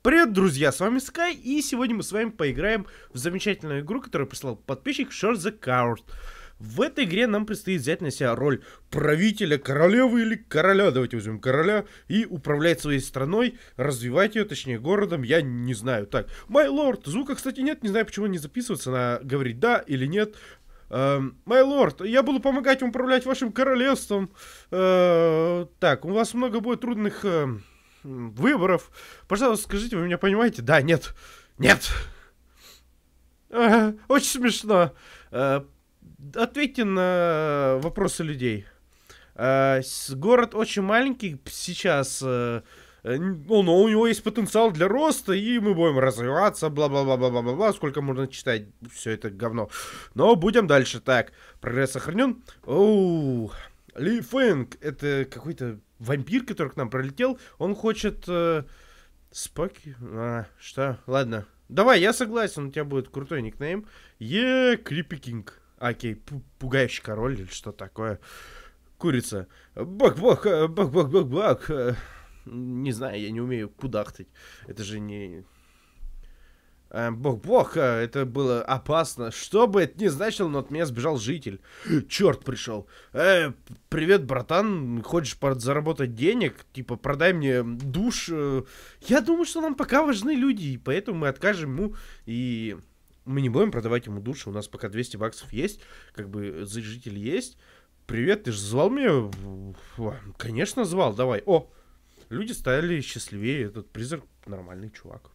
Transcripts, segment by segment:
Привет, друзья, с вами Sky, и сегодня мы с вами поиграем в замечательную игру, которую прислал подписчик Short the Coward. В этой игре нам предстоит взять на себя роль правителя, королевы или короля, давайте возьмем короля, и управлять своей страной, развивать ее, точнее городом, я не знаю. Так, My Lord, звука, кстати, нет, не знаю, почему не записываться, на говорить да или нет, Май эм, лорд, я буду помогать вам управлять вашим королевством. Э, так, у вас много будет трудных э, выборов. Пожалуйста, скажите, вы меня понимаете? Да, нет, нет. очень смешно. Э, ответьте на вопросы людей. Э, город очень маленький сейчас. Э, но у него есть потенциал для роста, и мы будем развиваться, бла-бла-бла-бла-бла-бла, сколько можно читать все это говно. Но будем дальше. Так, прогресс сохранен. Оу, Ли Фэнг, это какой-то вампир, который к нам пролетел, он хочет... Э, споки... А, что? Ладно. Давай, я согласен, у тебя будет крутой никнейм. Е, Крипи Кинг. Окей, пугающий король или что такое. Курица. Бог, бог, бог, бог, бог, бог. Не знаю, я не умею кудахтать. Это же не... Бог-бог, э, э, это было опасно. Что бы это ни значило, но от меня сбежал житель. Черт пришел. Э, привет, братан. Хочешь заработать денег? Типа, продай мне душ. Э. Я думаю, что нам пока важны люди, и поэтому мы откажем ему. И мы не будем продавать ему души. У нас пока 200 баксов есть. Как бы житель есть. Привет, ты же звал меня? Конечно, звал. Давай. О, люди стали счастливее. Этот призрак нормальный чувак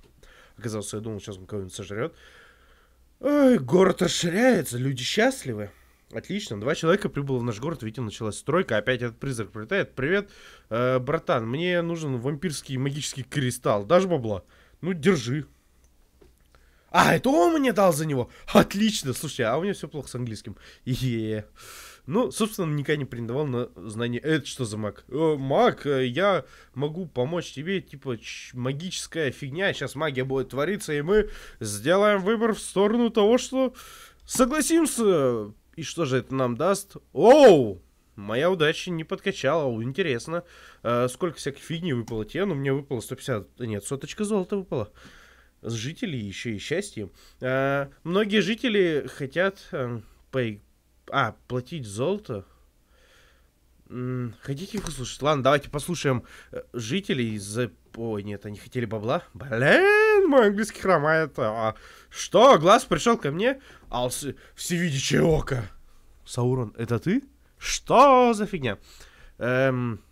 оказался я думал, сейчас он кого-нибудь сожрет. Ой, город расширяется, люди счастливы. Отлично, два человека прибыло в наш город, видите, началась стройка, опять этот призрак прилетает. Привет, э, братан, мне нужен вампирский магический кристалл, даже бабла. Ну, держи. А, это он мне дал за него? Отлично, слушай, а у меня все плохо с английским. е Yeah. Ну, собственно, никогда не претендовал на знание, это что за маг? Э, маг, э, я могу помочь тебе, типа, магическая фигня, сейчас магия будет твориться, и мы сделаем выбор в сторону того, что согласимся. И что же это нам даст? Оу! Моя удача не подкачала. О, интересно, э, сколько всякой фигни выпало тебе? Ну, мне выпало 150... Нет, соточка золота выпала. С жителей еще и счастье. Э, многие жители хотят э, по а, платить золото? Хотите их услышать? Ладно, давайте послушаем э, жителей из... Ой, нет, они хотели бабла. Блин, мой английский хромает. А, а что, глаз пришел ко мне? Алс... Всевидящее око. Саурон, это ты? Что за фигня? Эм,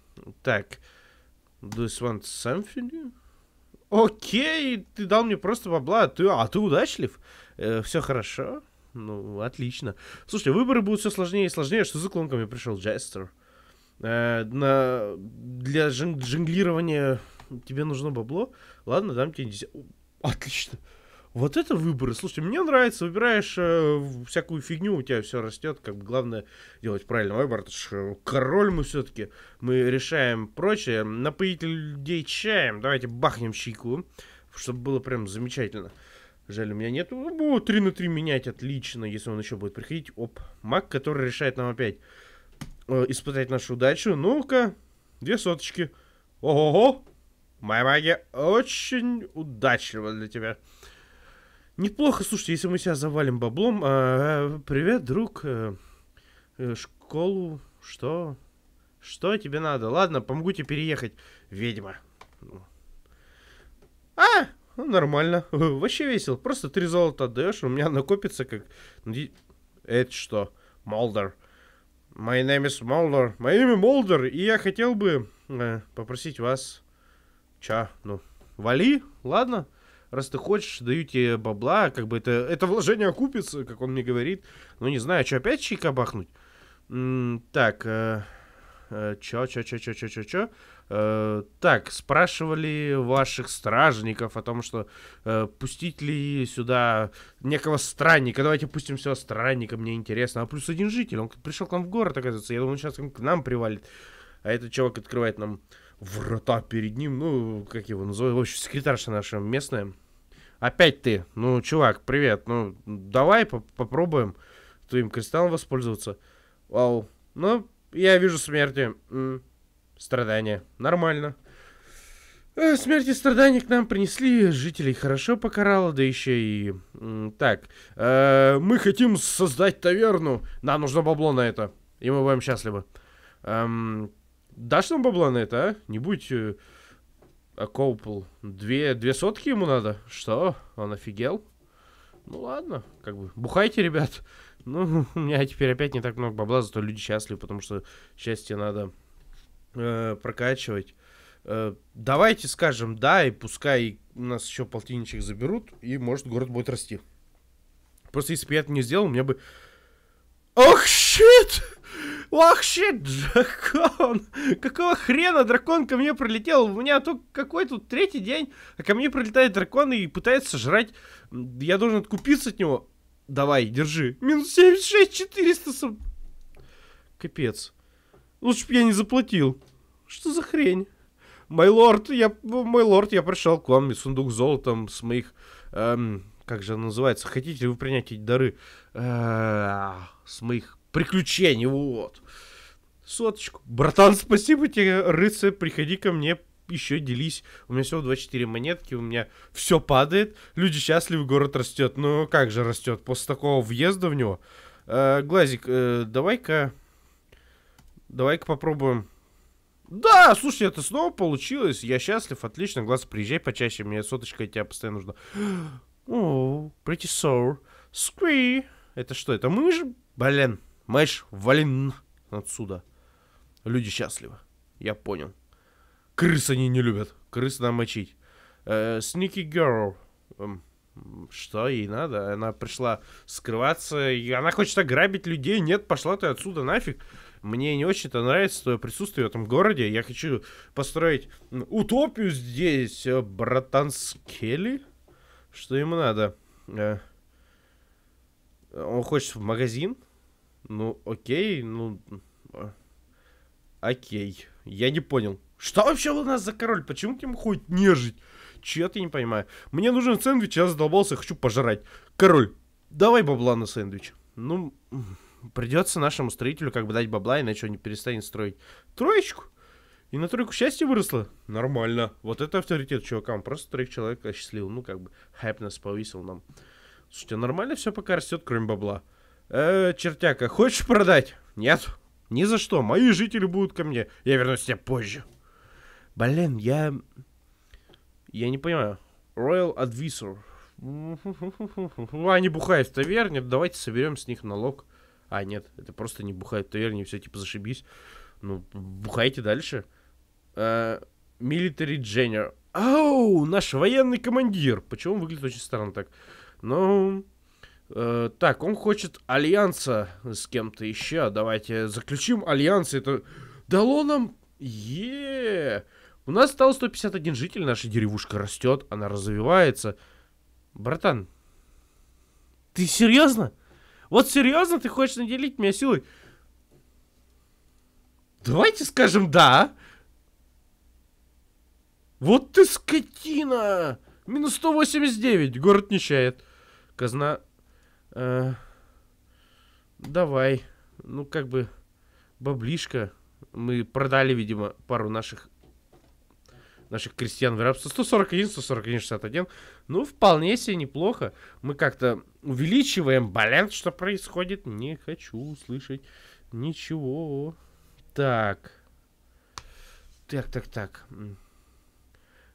так. Do you want something? Окей, ты дал мне просто бабла, а ты, а ты удачлив? Э, все хорошо. Ну, отлично. Слушайте, выборы будут все сложнее и сложнее. Что за клонками пришел? Джестер. Э, на, для жон- жонглирования тебе нужно бабло? Ладно, дам тебе... Отлично. Вот это выборы. Слушайте, мне нравится. Выбираешь э, всякую фигню, у тебя все растет. Как бы главное делать правильный выбор. Это ж э, король мы все-таки. Мы решаем прочее. Напоить людей чаем. Давайте бахнем чайку, чтобы было прям замечательно. Э, Жаль, у меня нет. О, ну, 3 на 3 менять, отлично. Если он еще будет приходить. Оп, маг, который решает нам опять э, испытать нашу удачу. Ну-ка, две соточки. Ого-го. Моя магия очень удачлива для тебя. Неплохо, слушайте, если мы себя завалим баблом. Э, привет, друг. Э, э, школу. Что? Что тебе надо? Ладно, помогу тебе переехать, ведьма. Ну, ну, нормально. Вообще весело. Просто три золота отдаешь, у меня накопится как... Это что? Молдер. My name is Молдер. My name Молдер. И я хотел бы э, попросить вас... Ча, ну, вали, ладно? Раз ты хочешь, даю тебе бабла, как бы это, это вложение окупится, как он мне говорит. Ну, не знаю, что опять чайка бахнуть? М -м так, э, Э, чё, чё, чё, чё, чё, чё, чё. Э, так, спрашивали ваших стражников о том, что э, пустить ли сюда некого странника. Давайте пустим сюда странника, мне интересно. А плюс один житель, он пришел к нам в город, оказывается. Я думал, он сейчас к нам привалит. А этот чувак открывает нам врата перед ним. Ну, как его называют? В общем, секретарша наша местная. Опять ты. Ну, чувак, привет. Ну, давай попробуем твоим кристаллом воспользоваться. Вау. Ну, я вижу смерти. М страдания. Нормально. Э, смерти и страдания к нам принесли, жителей хорошо покарало, да еще и... Так, э, мы хотим создать таверну, нам нужно бабло на это, и мы будем счастливы. Эм, дашь нам бабло на это, а? Не будь... Э, Коупл, две, две сотки ему надо? Что? Он офигел? Ну ладно, как бы, бухайте, ребят. Ну, у меня теперь опять не так много бабла, зато люди счастливы, потому что счастье надо э, прокачивать. Э, давайте скажем да, и пускай нас еще полтинничек заберут, и может город будет расти. Просто если бы я это не сделал, у меня бы... Ох, щит! Ох, щит, дракон! Какого хрена дракон ко мне прилетел? У меня только какой тут третий день, а ко мне прилетает дракон и пытается жрать. Я должен откупиться от него. Давай, держи. Минус 76, 400. Капец. Лучше бы я не заплатил. Что за хрень? Мой лорд, я, мой лорд, я пришел к вам и сундук с золотом с моих, эм, как же оно называется, хотите вы принять эти дары? Э, с моих приключений, вот. Соточку. Братан, спасибо тебе, рыцарь, приходи ко мне еще делись. У меня всего 24 монетки, у меня все падает. Люди счастливы, город растет. Ну как же растет после такого въезда в него? Э, глазик, э, давай-ка... Давай-ка попробуем... Да, слушай, это снова получилось. Я счастлив, отлично. Глаз, приезжай почаще. Мне соточка от тебя постоянно нужна. О, pretty sour. Squee. Это что, это мышь? Блин, мышь, валин отсюда. Люди счастливы. Я понял. Крыс они не любят. Крыс нам мочить. Сники э, Girl. Эм, что ей надо? Она пришла скрываться, и она хочет ограбить людей. Нет, пошла ты отсюда нафиг. Мне не очень-то нравится твое присутствие в этом городе. Я хочу построить утопию здесь, э, братан Скелли, Что ему надо? Э, он хочет в магазин? Ну, окей, ну... А, окей. Я не понял. Что вообще у нас за король? Почему к нему ходит нежить? Чё-то я не понимаю. Мне нужен сэндвич, я задолбался, хочу пожрать. Король, давай бабла на сэндвич. Ну, придется нашему строителю как бы дать бабла, иначе он не перестанет строить. Троечку? И на тройку счастье выросло? Нормально. Вот это авторитет чувакам. Просто троих человек осчастливил. Ну, как бы, хайп нас повысил нам. Слушайте, а нормально все пока растет, кроме бабла. Э, чертяка, хочешь продать? Нет. Ни за что. Мои жители будут ко мне. Я вернусь к тебе позже. Блин, я... Я не понимаю. Royal Advisor. Ну, они бухают в таверне, давайте соберем с них налог. А, нет, это просто не бухают в таверне, все, типа, зашибись. Ну, бухайте дальше. Милитари uh, Дженнер. Ау, наш военный командир. Почему он выглядит очень странно так? Ну, э, так, он хочет альянса с кем-то еще. Давайте заключим альянс. Это дало нам... Еее! Yeah! У нас стало 151 житель, наша деревушка растет, она развивается. Братан, ты серьезно? Вот серьезно ты хочешь наделить меня силой? Давайте скажем да. Вот ты скотина! Минус 189, город нищает. Казна... Э, давай. Ну, как бы... Баблишка. Мы продали, видимо, пару наших наших крестьян в рабство. 141, 141, 61. Ну, вполне себе неплохо. Мы как-то увеличиваем. баланс что происходит? Не хочу услышать ничего. Так. Так, так, так.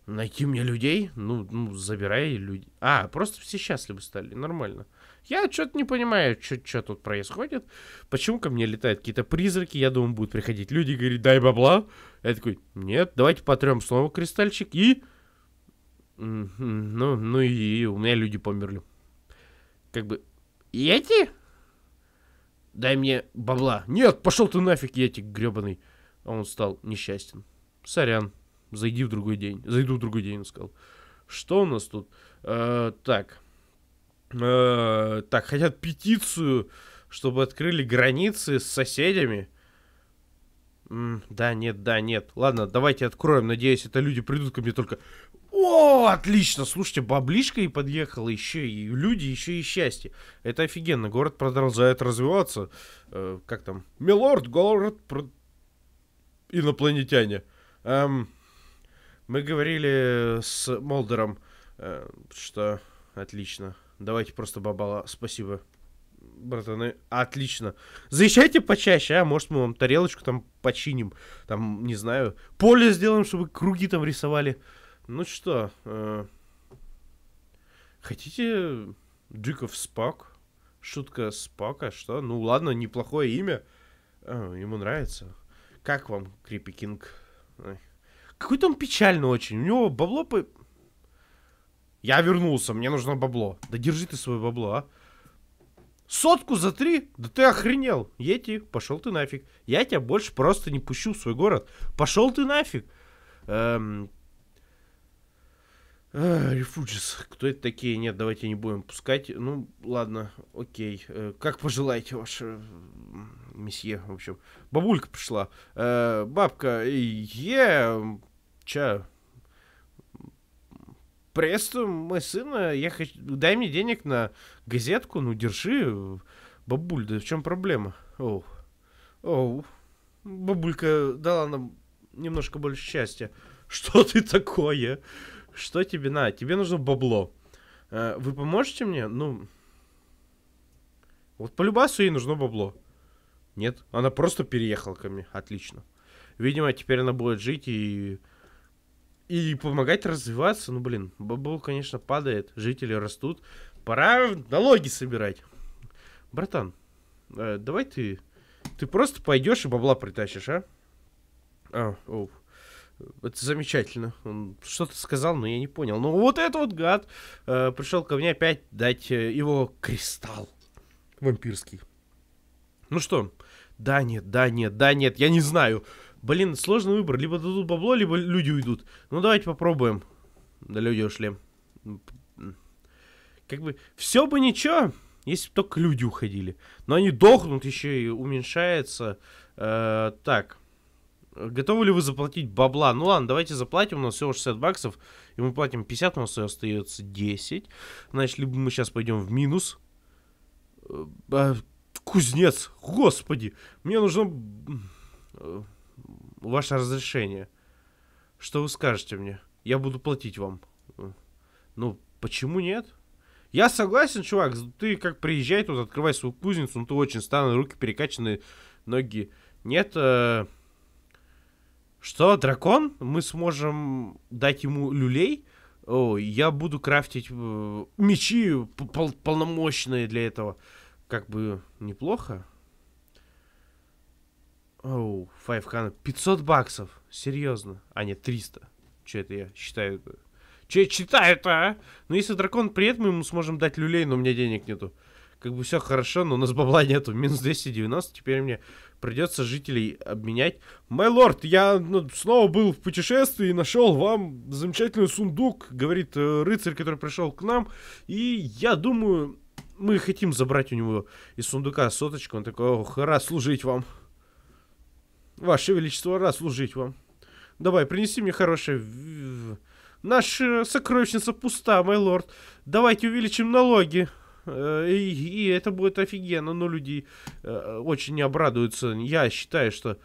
Найти мне людей? Ну, ну забирай людей. А, просто все счастливы стали. Нормально. Я что-то не понимаю, что тут происходит. Почему ко мне летают какие-то призраки? Я думаю, будут приходить люди и говорить, дай бабла. Я такой, нет, давайте потрем снова кристальчик и... Ну, ну и у меня люди померли. Как бы, Йети? Дай мне бабла. Нет, пошел ты нафиг, Йети гребаный. А он стал несчастен. Сорян, зайди в другой день. Зайду в другой день, он сказал. Что у нас тут? Э, так, Э, так, хотят петицию, чтобы открыли границы с соседями. М да, нет, да, нет. Ладно, давайте откроем. Надеюсь, это люди придут ко мне только... О, отлично! Слушайте, баблишка и подъехала еще, и люди, еще и счастье. Это офигенно. Город продолжает развиваться. Э, как там? Милорд, город... Про... Инопланетяне. Эм, мы говорили с Молдером, э, что отлично. Давайте просто бабала. Спасибо, братаны. Отлично. Заезжайте почаще, а? Может, мы вам тарелочку там починим. Там, не знаю, поле сделаем, чтобы круги там рисовали. Ну что, э... хотите Дюков Спак? Шутка Спака, что? Ну ладно, неплохое имя. А, ему нравится. Как вам Крипи Кинг? Какой-то он печальный очень. У него бабло... По... Я вернулся, мне нужно бабло. Да держи ты свое бабло, а. Сотку за три? Да ты охренел. Ети, пошел ты нафиг. Я тебя больше просто не пущу в свой город. Пошел ты нафиг. Эм... рефуджис. Кто это такие? Нет, давайте не будем пускать. Ну, ладно, окей. Э, как пожелаете, ваше месье, в общем. Бабулька пришла. Э, бабка, е... Ча приветствую, мой сына, э, я хочу... дай мне денег на газетку, ну держи, бабуль, да в чем проблема? Оу, оу, бабулька дала нам немножко больше счастья. Что ты такое? Что тебе на? Тебе нужно бабло. Э, вы поможете мне? Ну, вот по любасу ей нужно бабло. Нет, она просто переехала ко мне. Отлично. Видимо, теперь она будет жить и и помогать развиваться, ну, блин, бабло, конечно, падает, жители растут, пора налоги собирать. Братан, э, давай ты, ты просто пойдешь и бабла притащишь, а? А, оу. Это замечательно. Он что-то сказал, но я не понял. Ну вот этот вот гад э, пришел ко мне опять дать э, его кристалл. Вампирский. Ну что? Да нет, да нет, да нет, я не знаю. Блин, сложный выбор. Либо дадут бабло, либо люди уйдут. Ну, давайте попробуем. Да люди ушли. Как бы, все бы ничего, если бы только люди уходили. Но они дохнут еще и уменьшается. Э, так. Готовы ли вы заплатить бабла? Ну ладно, давайте заплатим, у нас всего 60 баксов, и мы платим 50, у нас остается 10. Значит, либо мы сейчас пойдем в минус. Э, а, кузнец, господи, мне нужно... Э, ваше разрешение. Что вы скажете мне? Я буду платить вам. Ну, почему нет? Я согласен, чувак. Ты как приезжай тут, открывай свою кузницу. Ну, ты очень странный, руки перекачаны, ноги. Нет, э... Что, дракон? Мы сможем дать ему люлей? О, я буду крафтить э, мечи пол полномочные для этого. Как бы неплохо. Оу, oh, 500. 500 баксов. Серьезно. А, нет, 300. Че это я считаю? Че я читаю-то, а? Ну, если дракон приедет, мы ему сможем дать люлей, но у меня денег нету. Как бы все хорошо, но у нас бабла нету. Минус 290, теперь мне придется жителей обменять. Мой лорд, я ну, снова был в путешествии и нашел вам замечательный сундук, говорит э, рыцарь, который пришел к нам. И я думаю, мы хотим забрать у него из сундука соточку. Он такой, ох, рад служить вам. Ваше Величество, рад служить вам. Давай, принеси мне хорошее... Наша сокровищница пуста, мой лорд. Давайте увеличим налоги. Э, и, и это будет офигенно, но люди э, очень не обрадуются. Я считаю, что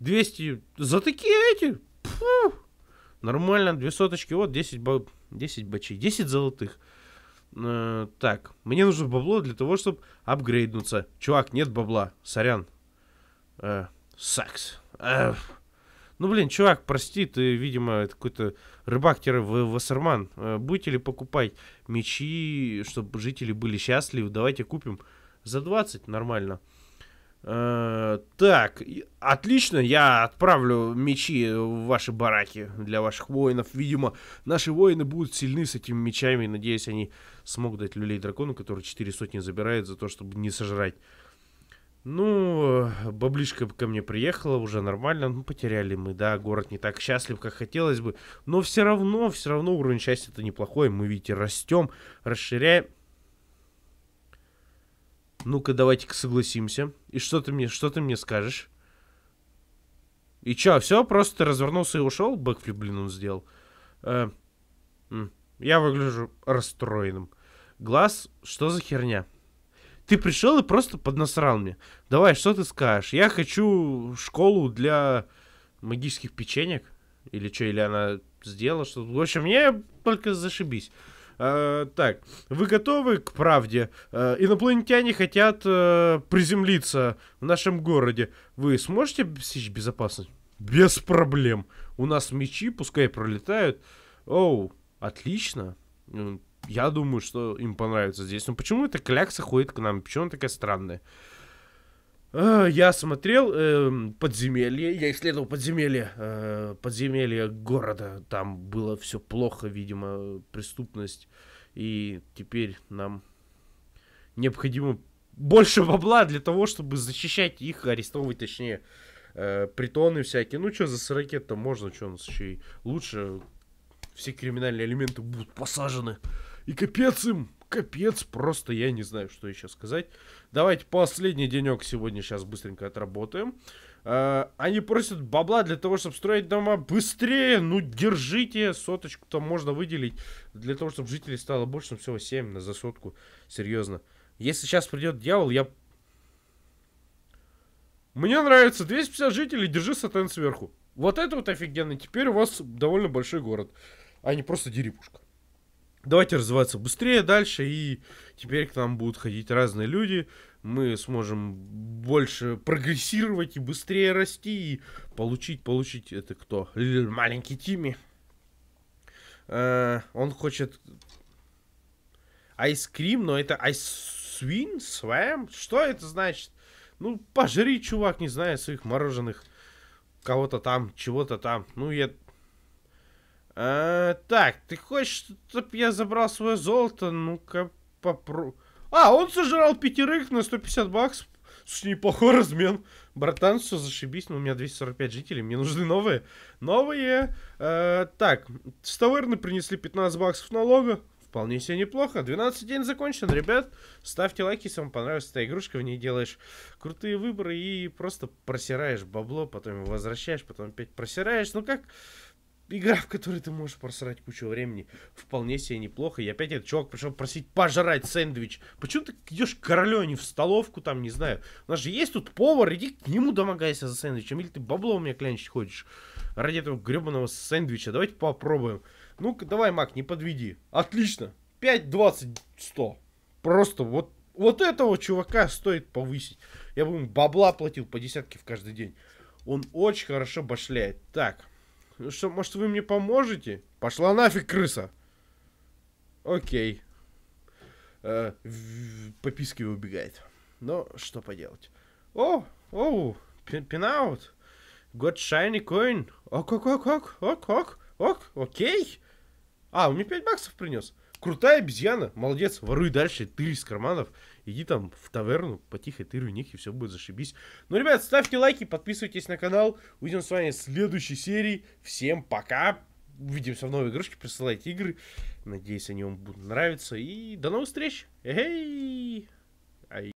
200... За такие эти? Фу! Нормально, две соточки. Вот 10, баб, 10 бачей. 10 золотых. Э, так, мне нужно бабло для того, чтобы апгрейднуться. Чувак, нет бабла. Сорян. Э, Секс. Эф. Ну, блин, чувак, прости, ты, видимо, какой-то рыбак-вассерман. Э, будете ли покупать мечи, чтобы жители были счастливы? Давайте купим за 20, нормально. Э, так, отлично, я отправлю мечи в ваши бараки для ваших воинов. Видимо, наши воины будут сильны с этими мечами. Надеюсь, они смогут дать люлей дракону, который 4 сотни забирает за то, чтобы не сожрать ну, э, баблишка ко мне приехала, уже нормально, ну, потеряли мы, да, город не так счастлив, как хотелось бы, но все равно, все равно уровень счастья это неплохой, мы, видите, растем, расширяем. Ну-ка, давайте-ка согласимся. И что ты мне, что ты мне скажешь? И чё, все, просто развернулся и ушел? Бэкфлип, блин, он сделал. Э, я выгляжу расстроенным. Глаз, что за херня? Ты пришел и просто поднасрал мне. Давай, что ты скажешь? Я хочу школу для магических печенек. Или что, или она сделала что -то. В общем, мне только зашибись. А, так, вы готовы к правде? А, инопланетяне хотят а, приземлиться в нашем городе. Вы сможете обеспечить безопасность? Без проблем. У нас мечи, пускай пролетают. Оу, отлично я думаю, что им понравится здесь. Но почему эта клякса ходит к нам? Почему она такая странная? А, я смотрел э, подземелье, я исследовал подземелье, э, подземелье города. Там было все плохо, видимо, преступность. И теперь нам необходимо больше бабла для того, чтобы защищать их, арестовывать, точнее, э, притоны всякие. Ну, что за сорокет-то можно, что у нас еще и лучше. Все криминальные элементы будут посажены. И капец им, капец, просто я не знаю, что еще сказать. Давайте последний денек сегодня сейчас быстренько отработаем. Э, они просят бабла для того, чтобы строить дома быстрее. Ну, держите, соточку-то можно выделить. Для того, чтобы жителей стало больше, чем всего 7 на за сотку. Серьезно. Если сейчас придет дьявол, я... Мне нравится. 250 жителей, держи сатен сверху. Вот это вот офигенно. Теперь у вас довольно большой город, а не просто деревушка. Давайте развиваться быстрее дальше, и теперь к нам будут ходить разные люди, мы сможем больше прогрессировать и быстрее расти, и получить, получить, это кто? Маленький Тимми. Э, он хочет айскрим, но это айсвин, свэм? Что это значит? Ну, пожри, чувак, не знаю, своих мороженых кого-то там, чего-то там. Ну, я Э, так, ты хочешь, чтобы я забрал свое золото? Ну-ка, попру. А, он сожрал пятерых на 150 баксов. Слушай, неплохой размен. Братан, все, зашибись. Но ну, у меня 245 жителей, мне нужны новые. Новые. Э, так, с таверны принесли 15 баксов налога. Вполне себе неплохо. 12 день закончен, ребят. Ставьте лайки, если вам понравилась эта игрушка. В ней делаешь крутые выборы и просто просираешь бабло. Потом возвращаешь, потом опять просираешь. Ну как игра, в которой ты можешь просрать кучу времени, вполне себе неплохо. И опять этот чувак пришел просить пожрать сэндвич. Почему ты идешь к королю, а не в столовку там, не знаю. У нас же есть тут повар, иди к нему домогайся за сэндвичем. Или ты бабло у меня клянчить хочешь ради этого гребаного сэндвича. Давайте попробуем. Ну-ка, давай, Мак, не подведи. Отлично. 5, 20, 100. Просто вот, вот этого чувака стоит повысить. Я бы ему бабла платил по десятке в каждый день. Он очень хорошо башляет. Так, что, может, вы мне поможете? Пошла нафиг, крыса. Окей. Э, попискивая убегает. Но ну, что поделать. О, оу, пинаут. Год шайни coin. Ок, ок, ок, ок, ок, ок, ок, окей. А, он мне 5 баксов принес крутая обезьяна, молодец, воруй дальше, тырь из карманов, иди там в таверну, потихо тырь у них, и все будет зашибись. Ну, ребят, ставьте лайки, подписывайтесь на канал, увидимся с вами в следующей серии, всем пока, увидимся в новой игрушке, присылайте игры, надеюсь, они вам будут нравиться, и до новых встреч, эй!